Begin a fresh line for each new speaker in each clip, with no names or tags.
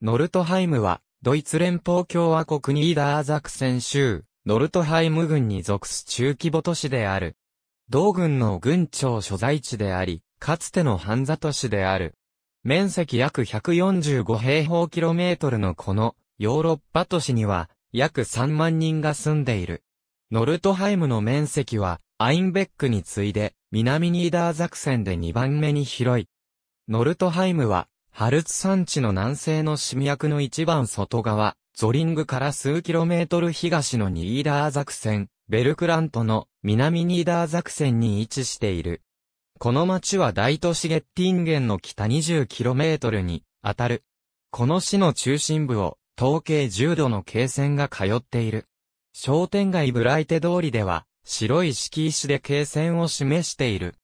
ノルトハイムは、ドイツ連邦共和国ニーダーザクセン州、ノルトハイム郡に属す中規模都市である。同郡の郡庁所在地であり、かつてのハンザ都市である。面積約145平方キロメートルのこの、ヨーロッパ都市には、約3万人が住んでいる。ノルトハイムの面積は、アインベックに次いで、南ニーダーザクセンで2番目に広い。ノルトハイムは、ハルツ山地の南西の市脈の一番外側、ゾリングから数キロメートル東のニーダーザクセン、ベルクラントの南ニーダーザクセンに位置している。この町は大都市ゲッティンゲンの北2 0トルに当たる。この市の中心部を統計10度の経線が通っている。商店街ブライテ通りでは白い敷石で経線を示している。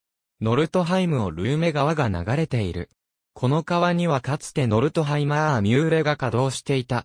ノルトハイムをルーメ川が流れている。この川にはかつてノルトハイマーミューレが稼働していた。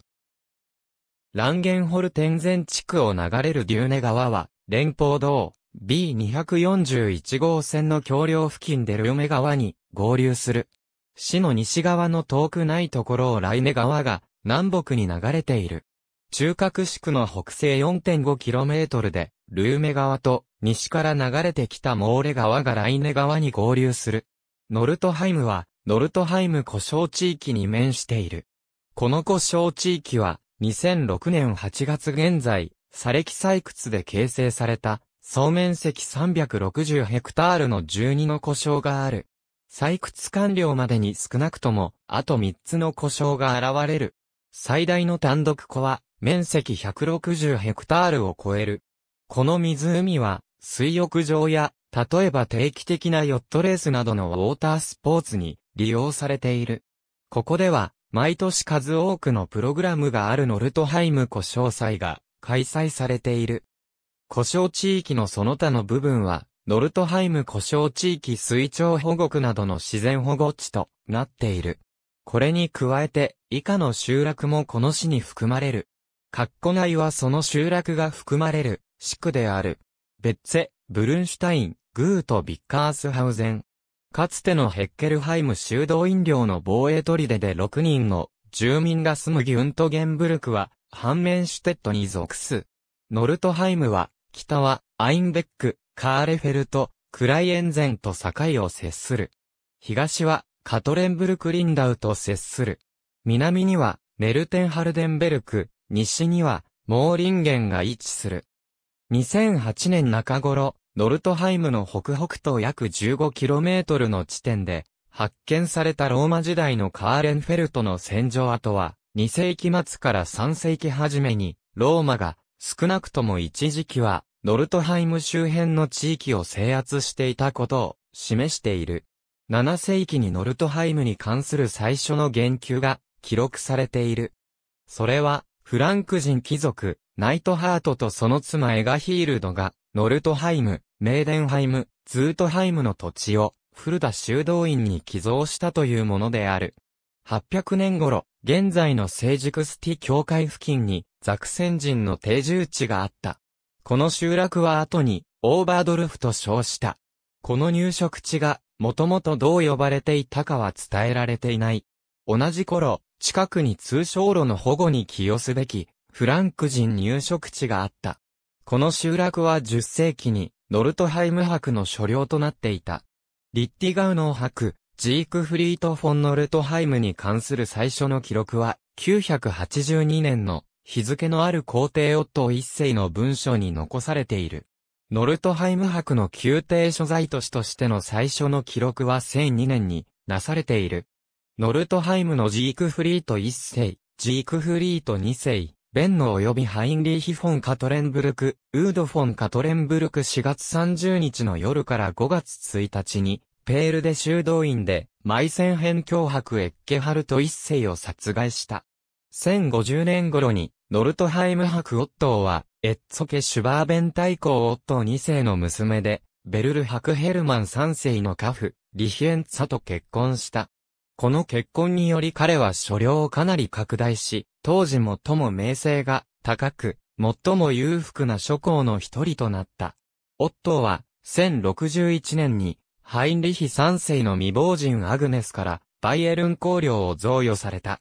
ランゲンホルテン前地区を流れるデューネ川は、連邦道 B241 号線の橋梁付近でルーメ川に合流する。市の西側の遠くないところをライネ川が南北に流れている。中核市区の北西 4.5km で、ルーメ川と西から流れてきたモーレ川がライネ川に合流する。ノルトハイムはノルトハイム故障地域に面している。この故障地域は、2006年8月現在、砂礫採掘で形成された、総面積360ヘクタールの12の故障がある。採掘完了までに少なくとも、あと3つの故障が現れる。最大の単独湖は、面積160ヘクタールを超える。この湖は、水浴場や例えば定期的なヨットレースなどのウォータースポーツに利用されている。ここでは、毎年数多くのプログラムがあるノルトハイム故障祭が開催されている。故障地域のその他の部分は、ノルトハイム故障地域水鳥保護区などの自然保護地となっている。これに加えて、以下の集落もこの市に含まれる。カッコ内はその集落が含まれる、市区である。ベッツェ、ブルンシュタイン、グート・ビッカースハウゼン。かつてのヘッケルハイム修道院領の防衛砦で6人の住民が住むギュントゲンブルクは、反面シュテットに属す。ノルトハイムは、北は、アインベック、カーレフェルト、クライエンゼンと境を接する。東は、カトレンブルクリンダウと接する。南には、ネルテンハルデンベルク、西には、モーリンゲンが位置する。2008年中頃、ノルトハイムの北北東約 15km の地点で、発見されたローマ時代のカーレンフェルトの戦場跡は、2世紀末から3世紀初めに、ローマが、少なくとも一時期は、ノルトハイム周辺の地域を制圧していたことを示している。7世紀にノルトハイムに関する最初の言及が記録されている。それは、フランク人貴族、ナイトハートとその妻エガヒールドが、ノルトハイム、メーデンハイム、ズートハイムの土地を、古田修道院に寄贈したというものである。800年頃、現在の成熟スティ教会付近に、ザクセン人の定住地があった。この集落は後に、オーバードルフと称した。この入植地が、もともとどう呼ばれていたかは伝えられていない。同じ頃、近くに通商路の保護に寄与すべき、フランク人入植地があった。この集落は10世紀に、ノルトハイム博の所領となっていた。リッティガウノー博、ジークフリート・フォン・ノルトハイムに関する最初の記録は、982年の日付のある皇帝オット一世の文書に残されている。ノルトハイム博の宮廷所在都市としての最初の記録は1002年になされている。ノルトハイムのジークフリート一世、ジークフリート二世、ベンノ及びハインリーヒ・フォン・カトレンブルク、ウード・フォン・カトレンブルク4月30日の夜から5月1日に、ペールで修道院で、埋戦編脅迫エッケハルト一世を殺害した。1050年頃に、ノルトハイム博オットーは、エッツォケ・シュバーベン大公オットー2世の娘で、ベルル博ヘルマン3世の家父、リヒエンツァと結婚した。この結婚により彼は所領をかなり拡大し、当時最も名声が高く、最も裕福な諸侯の一人となった。オットーは、1061年に、ハインリヒ3世の未亡人アグネスから、バイエルン公領を贈与された。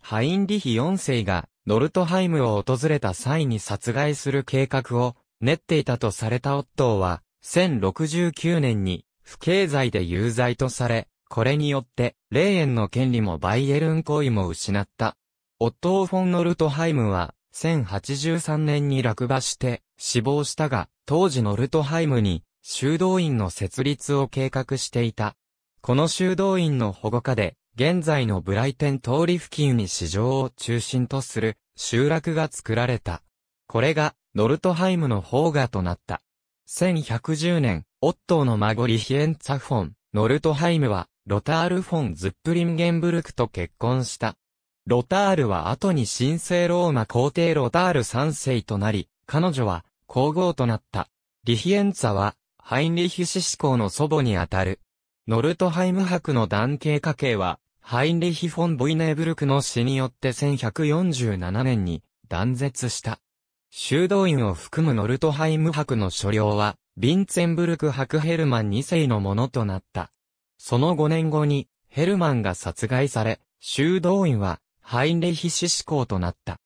ハインリヒ4世が、ノルトハイムを訪れた際に殺害する計画を、練っていたとされたオットーは、1069年に、不敬罪で有罪とされ、これによって、レーエンの権利もバイエルン行為も失った。オットー・フォン・ノルトハイムは、1083年に落馬して死亡したが、当時ノルトハイムに修道院の設立を計画していた。この修道院の保護下で、現在のブライテン通り付近に市場を中心とする集落が作られた。これがノルトハイムの方がとなった。1110年、オットーの孫リヒエンツァフォン、ノルトハイムはロタール・フォン・ズップリンゲンブルクと結婚した。ロタールは後に神聖ローマ皇帝ロタール3世となり、彼女は皇后となった。リヒエンツァは、ハインリヒシシ公の祖母にあたる。ノルトハイム博の男系家系は、ハインリヒ・フォン・ボイネーブルクの死によって1147年に断絶した。修道院を含むノルトハイム博の所領は、ヴィンツェンブルク博ヘルマン2世のものとなった。その5年後に、ヘルマンが殺害され、修道院は、ハインレヒ死志向となった。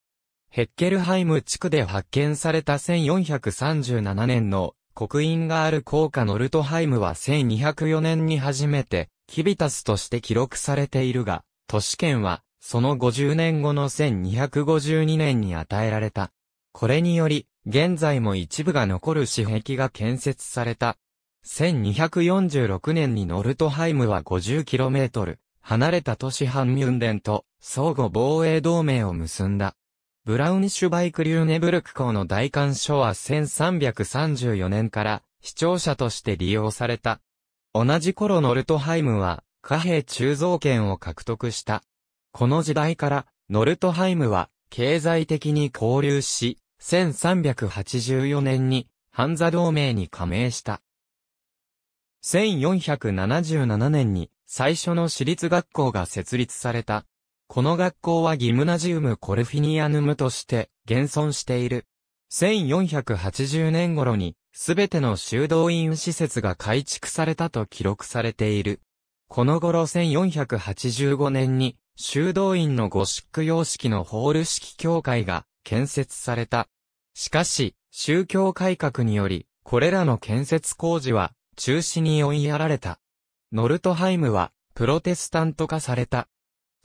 ヘッケルハイム地区で発見された1437年の刻印がある効果のルトハイムは1204年に初めてキビタスとして記録されているが、都市圏はその50年後の1252年に与えられた。これにより、現在も一部が残る紙壁が建設された1246年にノルトハイムは 50km 離れた都市ハンミュンデンと相互防衛同盟を結んだ。ブラウニッシュバイクリューネブルク港の大官所は1334年から視聴者として利用された。同じ頃ノルトハイムは貨幣鋳造権を獲得した。この時代からノルトハイムは経済的に交流し、1384年にハンザ同盟に加盟した。1477年に最初の私立学校が設立された。この学校はギムナジウムコルフィニアヌムとして現存している。1480年頃にすべての修道院施設が改築されたと記録されている。この頃1485年に修道院のゴシック様式のホール式教会が建設された。しかし、宗教改革により、これらの建設工事は中止に追いやられた。ノルトハイムは、プロテスタント化された。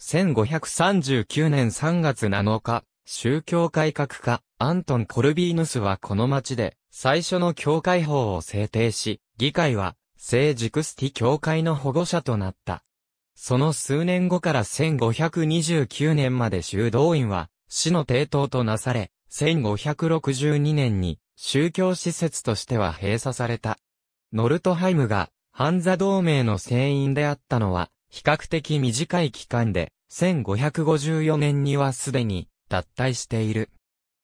1539年3月7日、宗教改革家、アントン・コルビーヌスはこの町で、最初の教会法を制定し、議会は、聖ジクスティ教会の保護者となった。その数年後から1529年まで修道院は、市の抵当となされ、1562年に、宗教施設としては閉鎖された。ノルトハイムが、ハンザ同盟の船員であったのは、比較的短い期間で、1554年にはすでに、脱退している。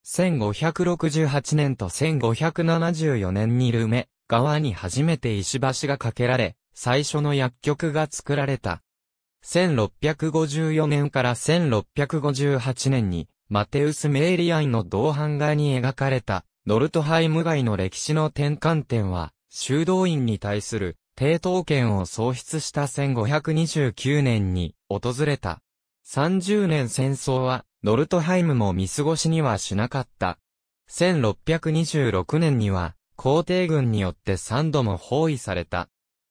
1568年と1574年にルメ、川に初めて石橋が架けられ、最初の薬局が作られた。1654年から1658年に、マテウス・メイリアンの銅版画に描かれた、ノルトハイム街の歴史の転換点は、修道院に対する抵当権を喪失した1529年に訪れた。30年戦争はノルトハイムも見過ごしにはしなかった。1626年には皇帝軍によって3度も包囲された。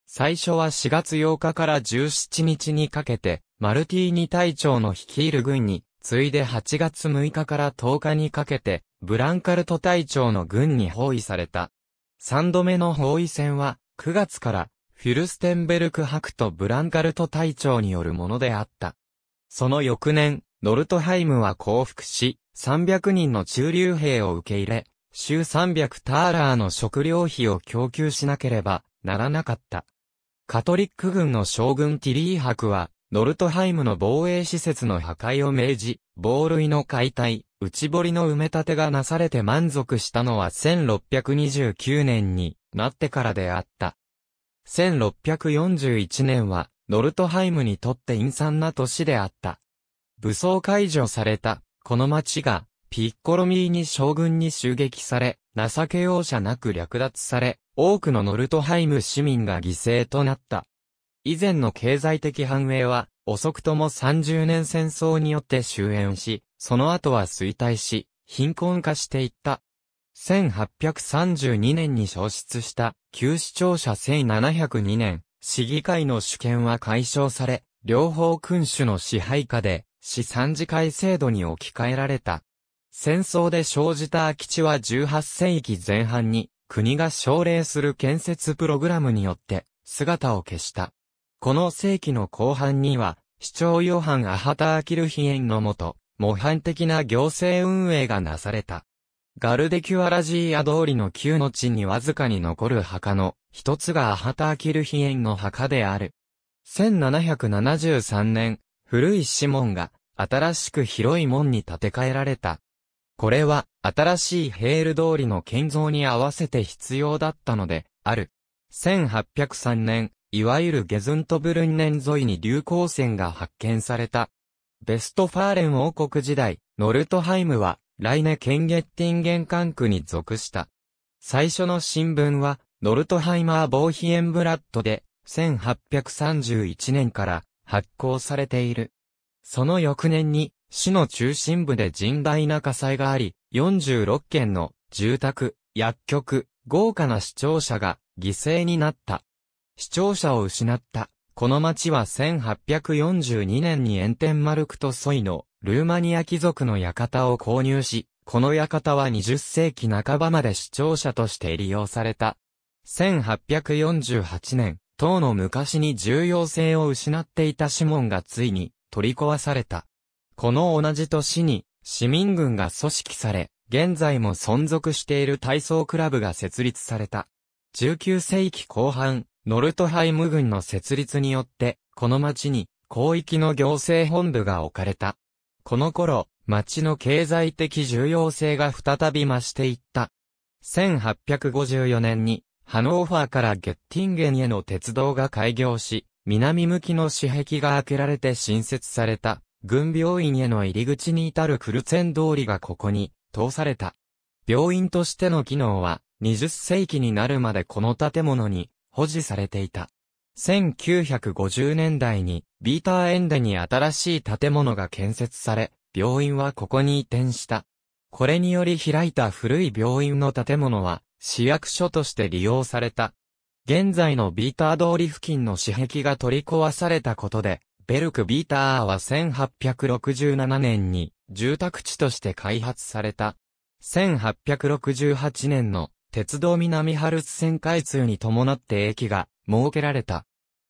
最初は4月8日から17日にかけて、マルティーニ隊長の率いる軍に、次いで8月6日から10日にかけて、ブランカルト隊長の軍に包囲された。3度目の包囲戦は、9月から、フィルステンベルク博とブランカルト隊長によるものであった。その翌年、ノルトハイムは降伏し、300人の中流兵を受け入れ、週300ターラーの食料費を供給しなければならなかった。カトリック軍の将軍ティリー博は、ノルトハイムの防衛施設の破壊を命じ、防類の解体、内堀の埋め立てがなされて満足したのは1629年になってからであった。1641年は、ノルトハイムにとって陰惨な年であった。武装解除された、この町が、ピッコロミーに将軍に襲撃され、情け容赦なく略奪され、多くのノルトハイム市民が犠牲となった。以前の経済的繁栄は、遅くとも30年戦争によって終焉し、その後は衰退し、貧困化していった。1832年に消失した旧市庁舎1702年、市議会の主権は解消され、両方君主の支配下で、市参事会制度に置き換えられた。戦争で生じた空き地は18世紀前半に、国が奨励する建設プログラムによって、姿を消した。この世紀の後半には、市長ヨハン・アハター・キルヒエンのもと、模範的な行政運営がなされた。ガルデキュアラジーア通りの旧の地にわずかに残る墓の一つがアハター・キルヒエンの墓である。1773年、古い指紋が新しく広い門に建て替えられた。これは新しいヘール通りの建造に合わせて必要だったので、ある。1803年、いわゆるゲズントブルンネン沿いに流行線が発見された。ベストファーレン王国時代、ノルトハイムは、ライネ・ケンゲッティンゲン管区に属した。最初の新聞は、ノルトハイマー・ボーヒエンブラッドで、1831年から発行されている。その翌年に、市の中心部で甚大な火災があり、46件の住宅、薬局、豪華な視聴者が犠牲になった。視聴者を失った。この町は1842年に炎天ルクとソイのルーマニア貴族の館を購入し、この館は20世紀半ばまで視聴者として利用された。1848年、唐の昔に重要性を失っていた指紋がついに取り壊された。この同じ年に市民軍が組織され、現在も存続している体操クラブが設立された。19世紀後半、ノルトハイム軍の設立によって、この町に広域の行政本部が置かれた。この頃、町の経済的重要性が再び増していった。1854年に、ハノーファーからゲッティンゲンへの鉄道が開業し、南向きの市壁が開けられて新設された、軍病院への入り口に至るクルツェン通りがここに、通された。病院としての機能は、20世紀になるまでこの建物に保持されていた。1950年代にビーターエンデに新しい建物が建設され、病院はここに移転した。これにより開いた古い病院の建物は市役所として利用された。現在のビーター通り付近の支壁が取り壊されたことで、ベルクビーターは1867年に住宅地として開発された。1868年の鉄道南ハルツ線開通に伴って駅が設けられた。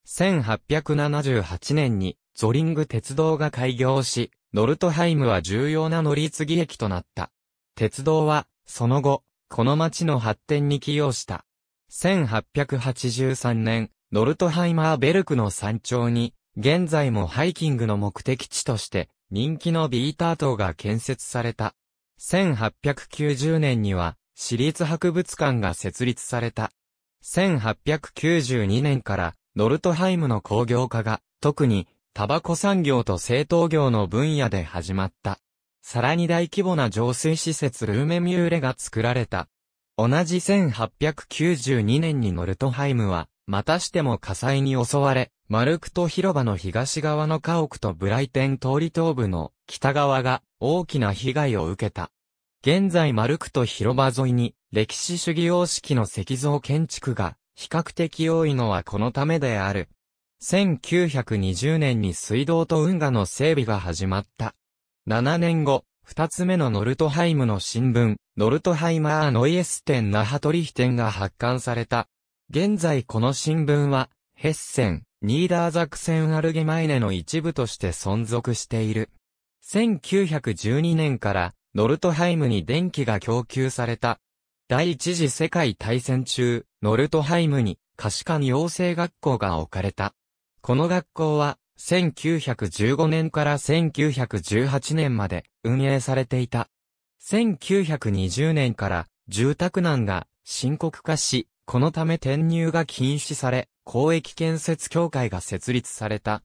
1878年にゾリング鉄道が開業し、ノルトハイムは重要な乗り継ぎ駅となった。鉄道は、その後、この町の発展に寄与した。1883年、ノルトハイマーベルクの山頂に、現在もハイキングの目的地として、人気のビーター島が建設された。1890年には、市立博物館が設立された。1892年からノルトハイムの工業化が特にタバコ産業と製糖業の分野で始まった。さらに大規模な浄水施設ルーメミューレが作られた。同じ1892年にノルトハイムは、またしても火災に襲われ、マルクト広場の東側の家屋とブライテン通り東部の北側が大きな被害を受けた。現在丸くと広場沿いに歴史主義様式の石像建築が比較的多いのはこのためである。1920年に水道と運河の整備が始まった。7年後、二つ目のノルトハイムの新聞、ノルトハイマーノイエステンナハトリヒテンが発刊された。現在この新聞は、ヘッセン、ニーダーザクセンアルゲマイネの一部として存続している。1912年からノルトハイムに電気が供給された。第一次世界大戦中、ノルトハイムに視化に養成学校が置かれた。この学校は、1915年から1918年まで運営されていた。1920年から住宅難が深刻化し、このため転入が禁止され、公益建設協会が設立された。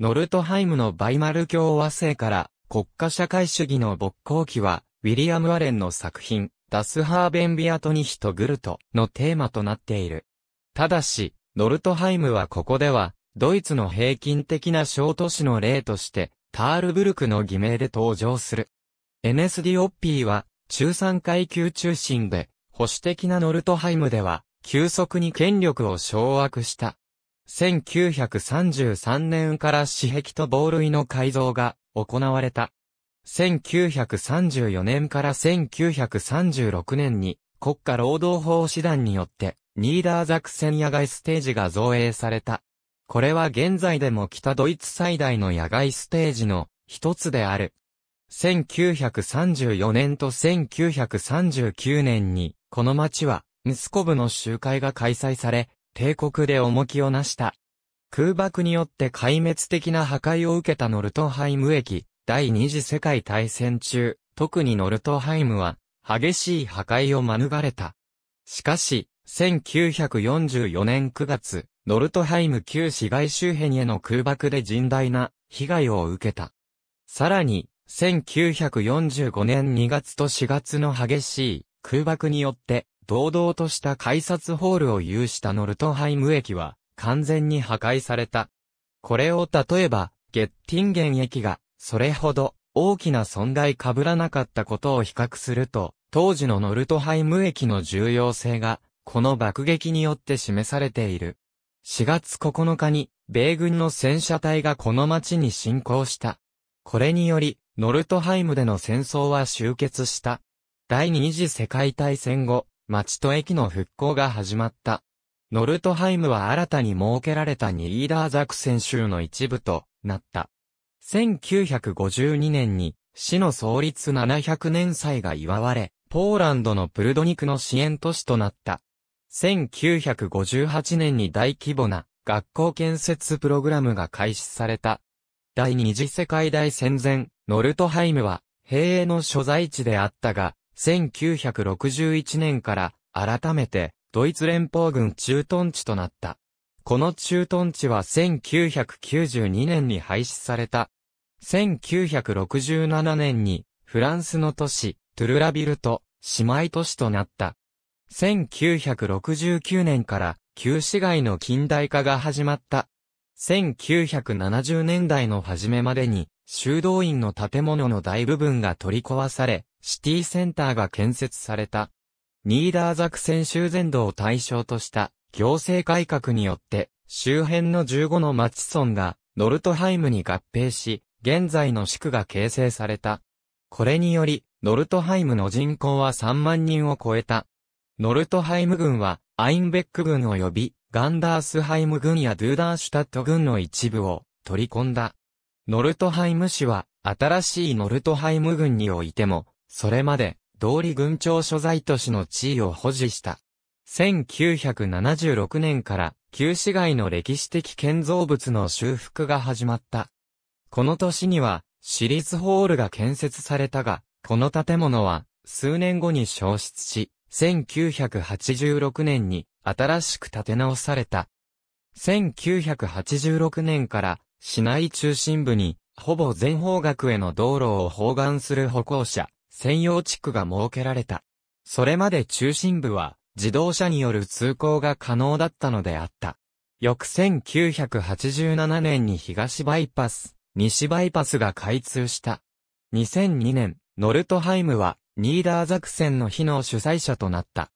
ノルトハイムのバイマル共和制から国家社会主義の勃興期は、ウィリアム・アレンの作品、ダスハーベンビアトニヒトグルトのテーマとなっている。ただし、ノルトハイムはここでは、ドイツの平均的な小都市の例として、タールブルクの偽名で登場する。n s d オッピーは、中産階級中心で、保守的なノルトハイムでは、急速に権力を掌握した1933年から紙壁と防類の改造が行われた。1934年から1936年に国家労働法師団によってニーダーザクセン野外ステージが造営された。これは現在でも北ドイツ最大の野外ステージの一つである。1934年と1939年に、この町は、ムスコブの集会が開催され、帝国で重きをなした。空爆によって壊滅的な破壊を受けたノルトハイム駅、第二次世界大戦中、特にノルトハイムは、激しい破壊を免れた。しかし、1944年9月、ノルトハイム旧市街周辺への空爆で甚大な被害を受けた。さらに、1945年2月と4月の激しい空爆によって堂々とした改札ホールを有したノルトハイム駅は、完全に破壊された。これを例えば、ゲッティンゲン駅が、それほど、大きな損害被らなかったことを比較すると、当時のノルトハイム駅の重要性が、この爆撃によって示されている。4月9日に、米軍の戦車隊がこの町に侵攻した。これにより、ノルトハイムでの戦争は終結した。第二次世界大戦後、町と駅の復興が始まった。ノルトハイムは新たに設けられたニーダーザクセン州の一部となった。1952年に市の創立700年祭が祝われ、ポーランドのプルドニクの支援都市となった。1958年に大規模な学校建設プログラムが開始された。第二次世界大戦前、ノルトハイムは、兵営の所在地であったが、1961年から改めてドイツ連邦軍駐屯地となった。この駐屯地は1992年に廃止された。1967年にフランスの都市トゥルラビルと姉妹都市となった。1969年から旧市街の近代化が始まった。1970年代の初めまでに修道院の建物の大部分が取り壊され、シティセンターが建設された。ニーダーザクセン修全土を対象とした行政改革によって、周辺の15の町村がノルトハイムに合併し、現在の地区が形成された。これにより、ノルトハイムの人口は3万人を超えた。ノルトハイム軍は、アインベック軍及び、ガンダースハイム軍やドゥーダーシュタット軍の一部を取り込んだ。ノルトハイム市は、新しいノルトハイム郡においても、それまで、通り郡庁所在都市の地位を保持した。1976年から旧市街の歴史的建造物の修復が始まった。この年には市立ホールが建設されたが、この建物は数年後に消失し、1986年に新しく建て直された。1986年から市内中心部に、ほぼ全方角への道路を包含する歩行者、専用地区が設けられた。それまで中心部は、自動車による通行が可能だったのであった。翌1987年に東バイパス、西バイパスが開通した。2002年、ノルトハイムは、ニーダーザクセンの日の主催者となった。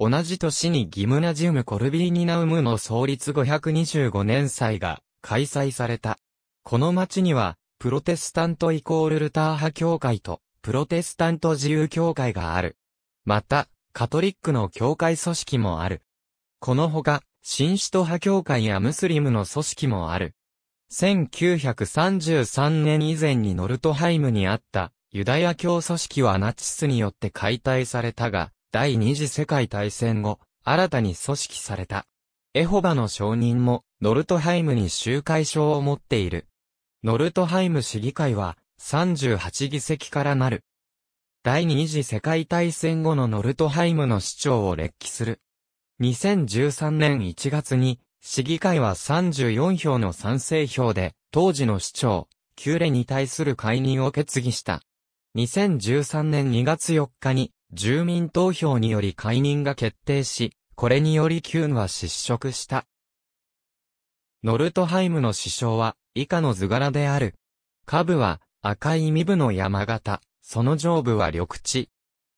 同じ年にギムナジウムコルビーニナウムの創立525年祭が開催された。この町には、プロテスタントイコールルター派教会と、プロテスタント自由教会がある。また、カトリックの教会組織もある。このほか、新首都派教会やムスリムの組織もある。1933年以前にノルトハイムにあったユダヤ教組織はナチスによって解体されたが、第二次世界大戦後、新たに組織された。エホバの証人もノルトハイムに集会所を持っている。ノルトハイム市議会は38議席からなる。第二次世界大戦後のノルトハイムの市長を列記する。2013年1月に市議会は34票の賛成票で当時の市長、キューレに対する解任を決議した。2013年2月4日に住民投票により解任が決定し、これによりキューンは失職した。ノルトハイムの師匠は、以下の図柄である。下部は、赤い身部の山形、その上部は緑地。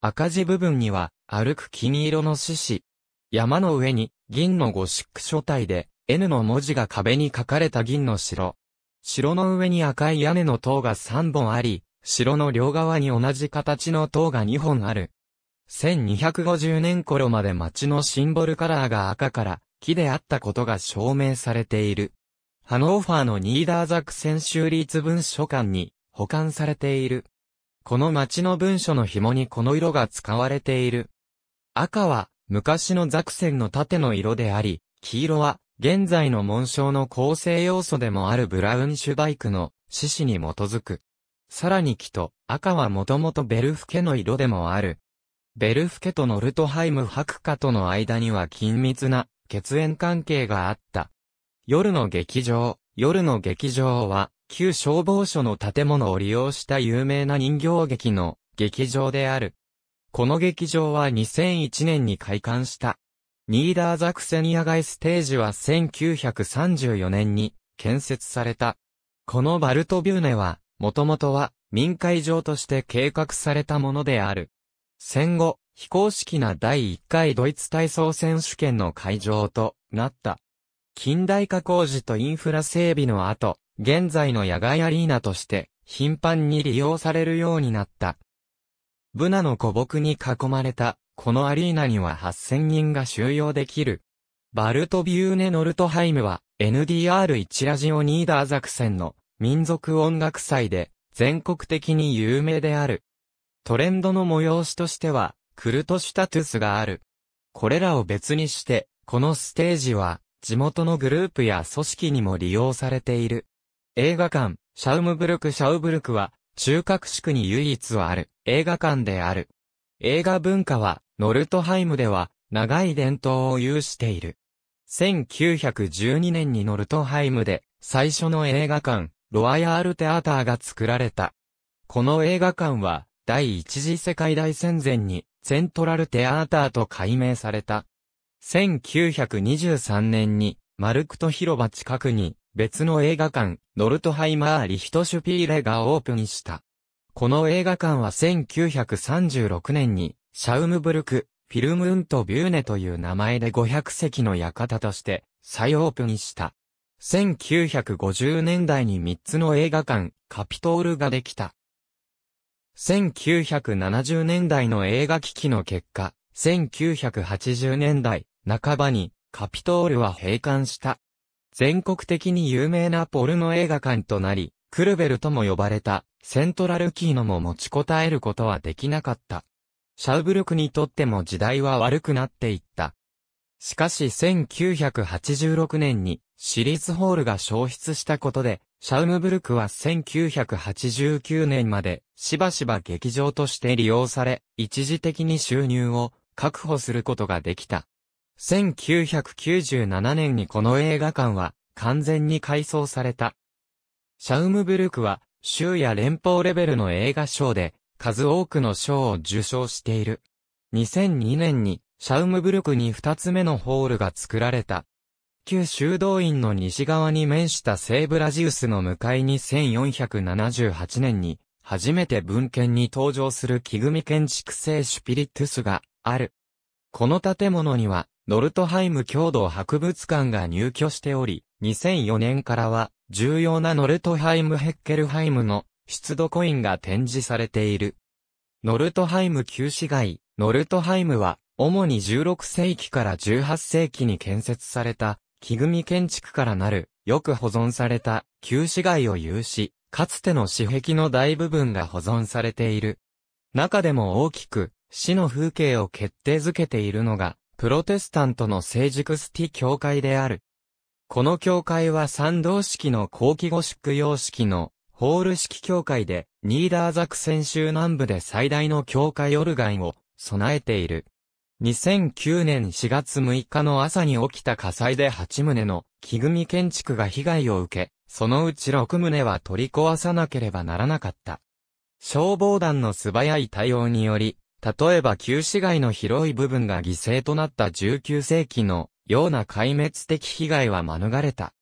赤字部分には、歩く金色の獅子。山の上に、銀のゴシック書体で、N の文字が壁に書かれた銀の城。城の上に赤い屋根の塔が3本あり、城の両側に同じ形の塔が2本ある。1250年頃まで町のシンボルカラーが赤から木であったことが証明されている。ハノーファーのニーダーザクセン州立文書館に保管されている。この町の文書の紐にこの色が使われている。赤は昔のザクセンの盾の色であり、黄色は現在の紋章の構成要素でもあるブラウンシュバイクの獅子に基づく。さらに木と赤はもともとベルフケの色でもある。ベルフケとノルトハイム白化との間には緊密な血縁関係があった。夜の劇場、夜の劇場は、旧消防署の建物を利用した有名な人形劇の劇場である。この劇場は2001年に開館した。ニーダーザクセニア街ステージは1934年に建設された。このバルトビューネは、もともとは民会場として計画されたものである。戦後、非公式な第1回ドイツ体操選手権の会場となった。近代化工事とインフラ整備の後、現在の野外アリーナとして頻繁に利用されるようになった。ブナの古木に囲まれた、このアリーナには8000人が収容できる。バルトビューネ・ノルトハイムは NDR1 ラジオニーダー作戦の民族音楽祭で全国的に有名である。トレンドの催しとしてはクルトシュタトゥスがある。これらを別にして、このステージは、地元のグループや組織にも利用されている。映画館、シャウムブルク・シャウブルクは、中核地区に唯一ある映画館である。映画文化は、ノルトハイムでは、長い伝統を有している。1912年にノルトハイムで、最初の映画館、ロアヤールテアターが作られた。この映画館は、第一次世界大戦前に、セントラルテアーターと改名された。1923年に、マルクト広場近くに、別の映画館、ノルトハイマーリヒトシュピーレがオープンした。この映画館は1936年に、シャウムブルク、フィルムントビューネという名前で500席の館として、再オープンした。1950年代に3つの映画館、カピトールができた。1970年代の映画危機の結果、1980年代半ばにカピトールは閉館した。全国的に有名なポルノ映画館となり、クルベルとも呼ばれたセントラルキーノも持ちこたえることはできなかった。シャウブルクにとっても時代は悪くなっていった。しかし1986年にシリーズホールが消失したことでシャウムブルクは1989年までしばしば劇場として利用され、一時的に収入を確保することができた。1997年にこの映画館は完全に改装された。シャウムブルクは州や連邦レベルの映画賞で数多くの賞を受賞している。2002年にシャウムブルクに2つ目のホールが作られた。旧修道院の西側に面した聖ブラジウスの向かいに1478年に、初めて文献に登場する木組建築聖シュピリトゥスがある。この建物には、ノルトハイム郷土博物館が入居しており、2004年からは、重要なノルトハイムヘッケルハイムの出土コインが展示されている。ノルトハイム旧市街、ノルトハイムは、主に16世紀から18世紀に建設された木組建築からなる、よく保存された旧市街を有し、かつての市壁の大部分が保存されている。中でも大きく、市の風景を決定づけているのが、プロテスタントの聖熟スティ教会である。この教会は三道式の後期語ク様式のホール式教会で、ニーダーザクセン州南部で最大の教会オルガンを備えている。2009年4月6日の朝に起きた火災で8棟の木組建築が被害を受け、そのうち6棟は取り壊さなければならなかった。消防団の素早い対応により、例えば旧市街の広い部分が犠牲となった19世紀のような壊滅的被害は免れた。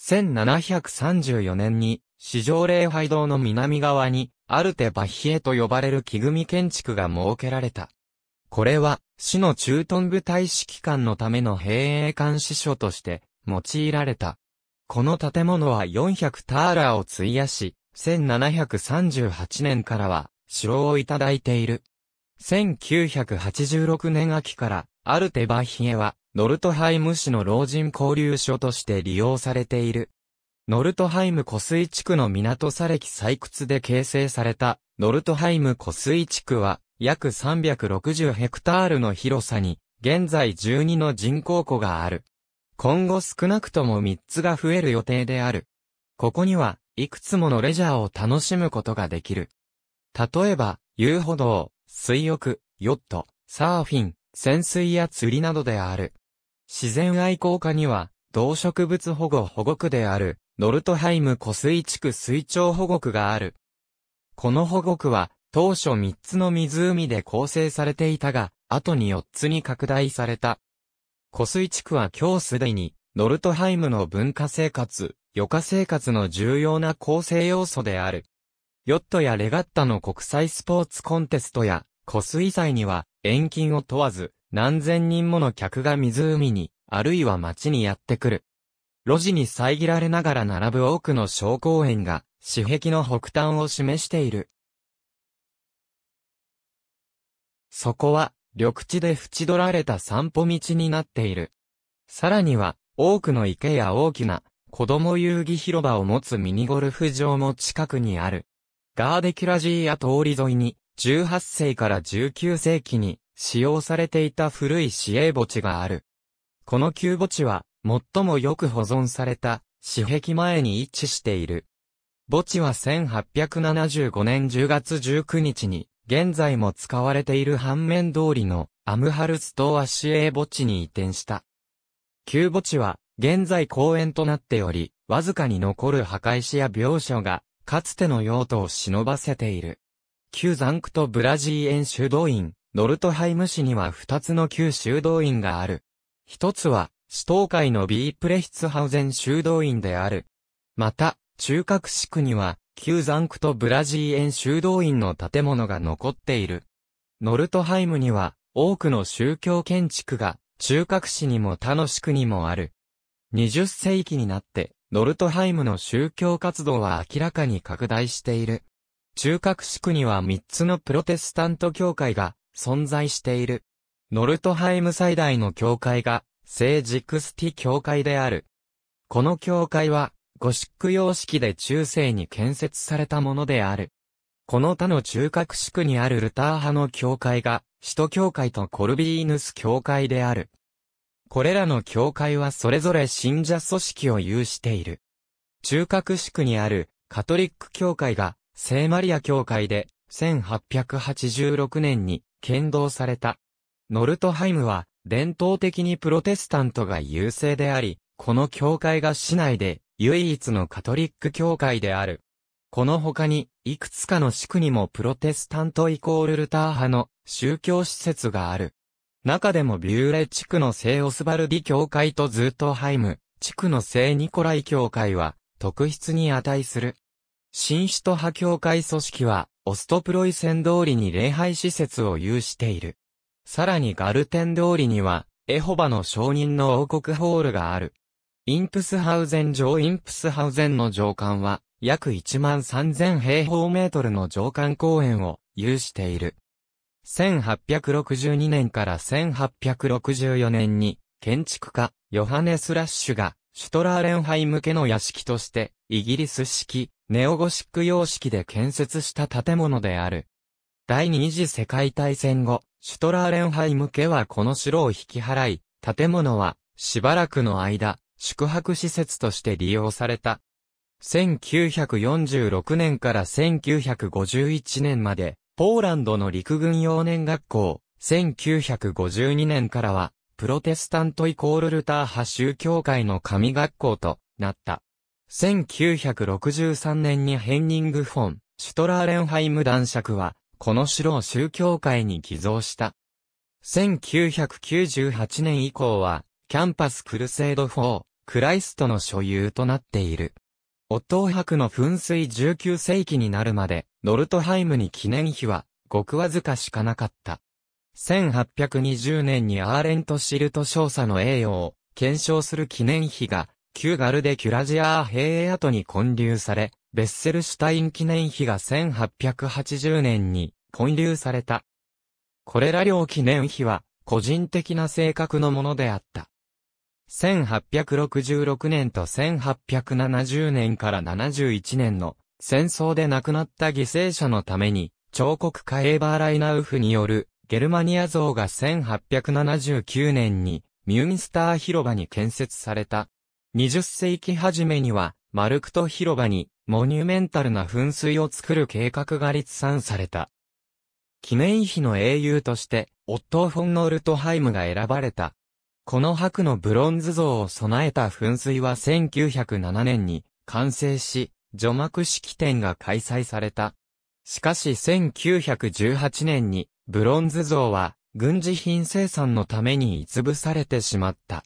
1734年に、市場礼拝堂の南側に、アルテバヒエと呼ばれる木組建築が設けられた。これは、市の駐屯部隊指揮官のための兵営監視所として用いられた。この建物は400ターラーを費やし、1738年からは城をいただいている。1986年秋からアルテバヒエはノルトハイム市の老人交流所として利用されている。ノルトハイム湖水地区の港砂礫採掘で形成されたノルトハイム湖水地区は約360ヘクタールの広さに、現在12の人工湖がある。今後少なくとも3つが増える予定である。ここには、いくつものレジャーを楽しむことができる。例えば、遊歩道、水浴、ヨット、サーフィン、潜水や釣りなどである。自然愛好家には、動植物保護保護区である、ノルトハイム湖水地区水鳥保護区がある。この保護区は、当初3つの湖で構成されていたが、後に4つに拡大された。湖水地区は今日すでに、ノルトハイムの文化生活、余暇生活の重要な構成要素である。ヨットやレガッタの国際スポーツコンテストや、湖水祭には、遠近を問わず、何千人もの客が湖に、あるいは町にやってくる。路地に遮られながら並ぶ多くの小公園が、私壁の北端を示している。そこは、緑地で縁取られた散歩道になっている。さらには、多くの池や大きな、子供遊戯広場を持つミニゴルフ場も近くにある。ガーデキュラジーや通り沿いに、18世から19世紀に使用されていた古い市営墓地がある。この旧墓地は、最もよく保存された、市壁前に位置している。墓地は1875年10月19日に、現在も使われている反面通りのアムハルス島ア市営墓地に移転した。旧墓地は現在公園となっており、わずかに残る墓石や病床がかつての用途を忍ばせている。旧ザンクとブラジーエン修道院、ノルトハイム市には二つの旧修道院がある。一つは、市東海のビープレヒツハウゼン修道院である。また、中核地区には、旧残区とブラジー園修道院の建物が残っている。ノルトハイムには多くの宗教建築が中核市にも他の市区にもある。20世紀になってノルトハイムの宗教活動は明らかに拡大している。中核市区には3つのプロテスタント教会が存在している。ノルトハイム最大の教会が聖ジクスティ教会である。この教会はゴシック様式で中世に建設されたものである。この他の中核地区にあるルター派の教会が、首都教会とコルビーヌス教会である。これらの教会はそれぞれ信者組織を有している。中核地区にあるカトリック教会が聖マリア教会で1886年に建造された。ノルトハイムは伝統的にプロテスタントが優勢であり、この教会が市内で唯一のカトリック教会である。この他に、いくつかの地区にもプロテスタントイコールルター派の宗教施設がある。中でもビューレ地区の聖オスバルディ教会とズートハイム地区の聖ニコライ教会は特筆に値する。新首都派教会組織はオストプロイセン通りに礼拝施設を有している。さらにガルテン通りにはエホバの証人の王国ホールがある。インプスハウゼン城インプスハウゼンの城館は、約1万3000平方メートルの城館公園を有している。1862年から1864年に、建築家、ヨハネス・ラッシュが、シュトラーレンハイ向けの屋敷として、イギリス式、ネオゴシック様式で建設した建物である。第二次世界大戦後、シュトラーレンハイ向けはこの城を引き払い、建物は、しばらくの間、宿泊施設として利用された。1946年から1951年まで、ポーランドの陸軍幼年学校、1952年からは、プロテスタントイコールルター派宗教会の神学校となった。1963年にヘンニング・フォン、シュトラーレンハイム男爵は、この城を宗教会に寄贈した。1998年以降は、キャンパスクルセード4、クライストの所有となっている。オットー博の噴水19世紀になるまで、ノルトハイムに記念碑は、ごくわずかしかなかった。1820年にアーレント・シルト少佐の栄誉を検証する記念碑が、旧ガルデ・キュラジアー平野跡に建立され、ベッセルシュタイン記念碑が1880年に建立された。これら両記念碑は、個人的な性格のものであった。1866年と1870年から71年の戦争で亡くなった犠牲者のために、彫刻家エーバー・ライナウフによるゲルマニア像が1879年にミュンスター広場に建設された。20世紀初めには、マルクト広場にモニュメンタルな噴水を作る計画が立参された。記念碑の英雄として、オットー・フォン・ノルトハイムが選ばれた。この白のブロンズ像を備えた噴水は1907年に完成し、除幕式典が開催された。しかし1918年にブロンズ像は軍事品生産のためにつぶされてしまった。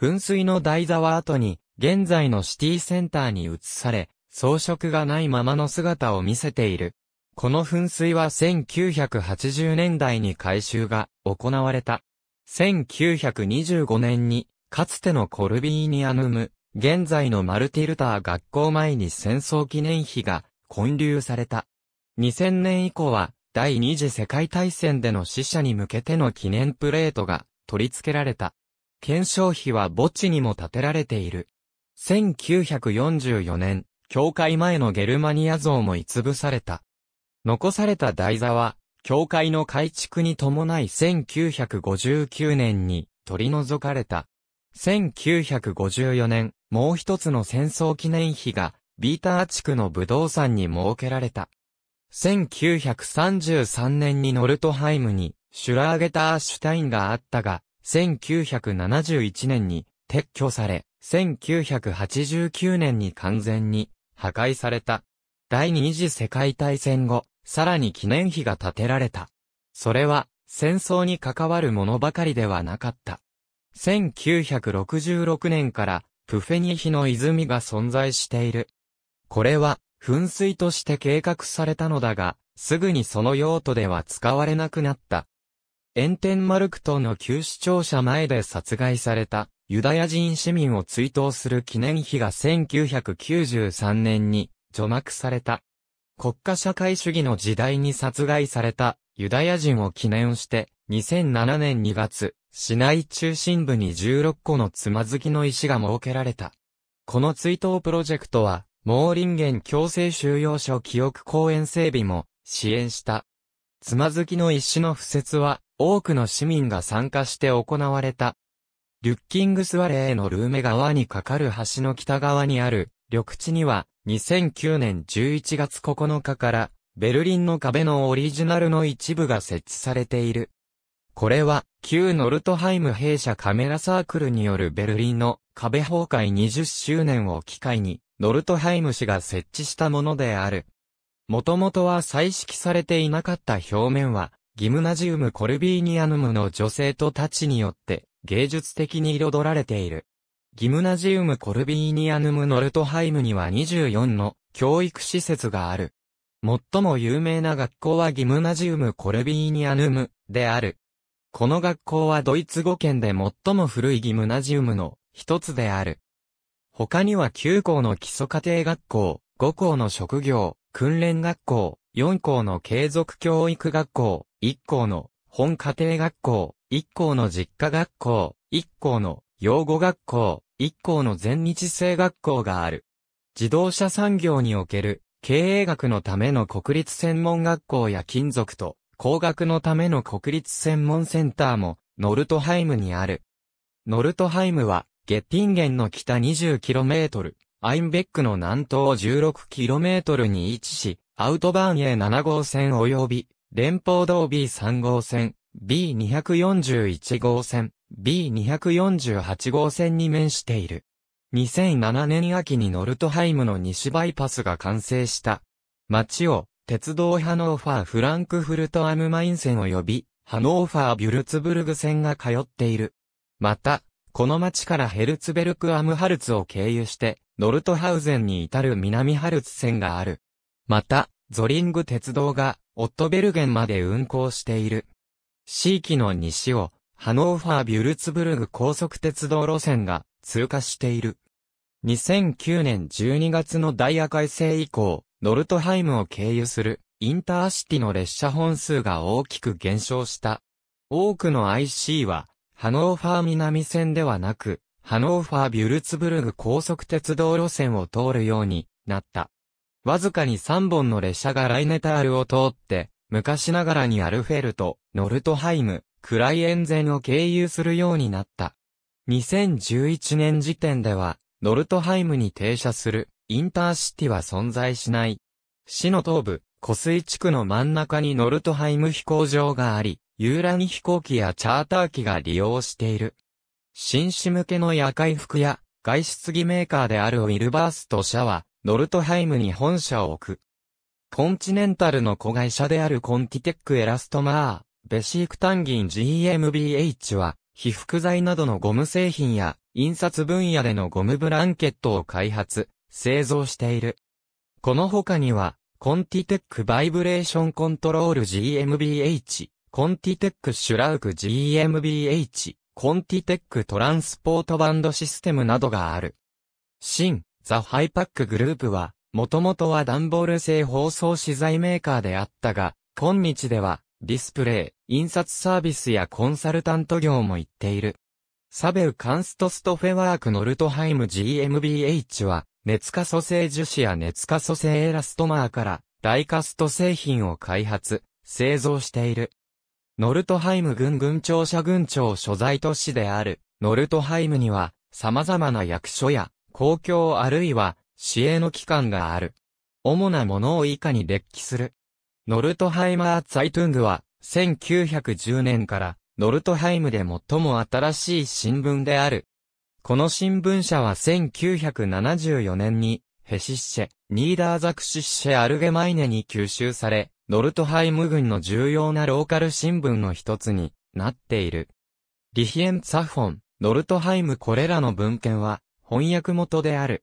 噴水の台座は後に現在のシティセンターに移され、装飾がないままの姿を見せている。この噴水は1980年代に改修が行われた。1925年に、かつてのコルビーニアヌム、現在のマルティルター学校前に戦争記念碑が建立された。2000年以降は、第二次世界大戦での死者に向けての記念プレートが取り付けられた。検証碑は墓地にも建てられている。1944年、教会前のゲルマニア像もいつぶされた。残された台座は、教会の改築に伴い1959年に取り除かれた。1954年、もう一つの戦争記念碑が、ビーター地区の武道山に設けられた。1933年にノルトハイムに、シュラーゲターシュタインがあったが、1971年に撤去され、1989年に完全に破壊された。第二次世界大戦後、さらに記念碑が建てられた。それは、戦争に関わるものばかりではなかった。1966年から、プフェニヒの泉が存在している。これは、噴水として計画されたのだが、すぐにその用途では使われなくなった。炎天マルクトの旧市庁舎前で殺害されたユダヤ人市民を追悼する記念碑が1993年に除幕された。国家社会主義の時代に殺害されたユダヤ人を記念して、2007年2月、市内中心部に16個のつまずきの石が設けられた。この追悼プロジェクトは、ン林源強制収容所記憶公園整備も支援した。つまずきの石の付設は、多くの市民が参加して行われた。リュッキングスワレーのルーメ川に架かる橋の北側にある緑地には、2009年11月9日から、ベルリンの壁のオリジナルの一部が設置されている。これは、旧ノルトハイム弊社カメラサークルによるベルリンの壁崩壊20周年を機会に、ノルトハイム氏が設置したものである。もともとは彩色されていなかった表面は、ギムナジウムコルビーニアヌムの女性とたちによって芸術的に彩られている。ギムナジウムコルビーニアヌムノルトハイムには24の教育施設がある。最も有名な学校はギムナジウムコルビーニアヌムである。この学校はドイツ語圏で最も古いギムナジウムの一つである。他には9校の基礎家庭学校、5校の職業、訓練学校、4校の継続教育学校、1校の本家庭学校、1校の実家学校、1校の養護学校、一校の全日制学校がある。自動車産業における経営学のための国立専門学校や金属と工学のための国立専門センターもノルトハイムにある。ノルトハイムはゲッティンゲンの北 20km、アインベックの南東 16km に位置し、アウトバーン A7 号線及び連邦道 B3 号線、B241 号線、B248 号線に面している。2007年秋にノルトハイムの西バイパスが完成した。街を、鉄道ハノーファーフランクフルトアムマイン線及び、ハノーファービュルツブルグ線が通っている。また、この街からヘルツベルクアムハルツを経由して、ノルトハウゼンに至る南ハルツ線がある。また、ゾリング鉄道が、オットベルゲンまで運行している。地域の西を、ハノーファー・ビュルツブルグ高速鉄道路線が通過している。2009年12月のダイヤ改正以降、ノルトハイムを経由するインターシティの列車本数が大きく減少した。多くの IC は、ハノーファー南線ではなく、ハノーファー・ビュルツブルグ高速鉄道路線を通るようになった。わずかに3本の列車がライネタールを通って、昔ながらにアルフェルト、ノルトハイム、クライエンゼンを経由するようになった。2011年時点では、ノルトハイムに停車する、インターシティは存在しない。市の東部、湖水地区の真ん中にノルトハイム飛行場があり、遊覧飛行機やチャーター機が利用している。紳士向けの夜会服や、外出着メーカーであるウィルバースと社は、ノルトハイムに本社を置く。コンチネンタルの子会社であるコンティテックエラストマー、ベシークタンギン GMBH は、被覆剤などのゴム製品や、印刷分野でのゴムブランケットを開発、製造している。この他には、コンティテックバイブレーションコントロール GMBH、コンティテックシュラウク GMBH、コンティテックトランスポートバンドシステムなどがある。新、ザ・ハイパックグループは、もともとは段ボール製包装資材メーカーであったが、今日では、ディスプレイ、印刷サービスやコンサルタント業も行っている。サベル・カンスト・ストフェワーク・ノルトハイム GmbH は、熱化素性樹脂や熱化素性エラストマーから、ダイカスト製品を開発、製造している。ノルトハイム軍軍庁舎軍庁所在都市である、ノルトハイムには、様々な役所や、公共あるいは、市営の機関がある。主なものを以下に列記する。ノルトハイマー・ツァイトゥングは、1910年から、ノルトハイムで最も新しい新聞である。この新聞社は1974年に、ヘシッシェ、ニーダーザクシッシェ・アルゲマイネに吸収され、ノルトハイム軍の重要なローカル新聞の一つになっている。リヒエン・ツァフォン、ノルトハイムこれらの文献は、翻訳元である。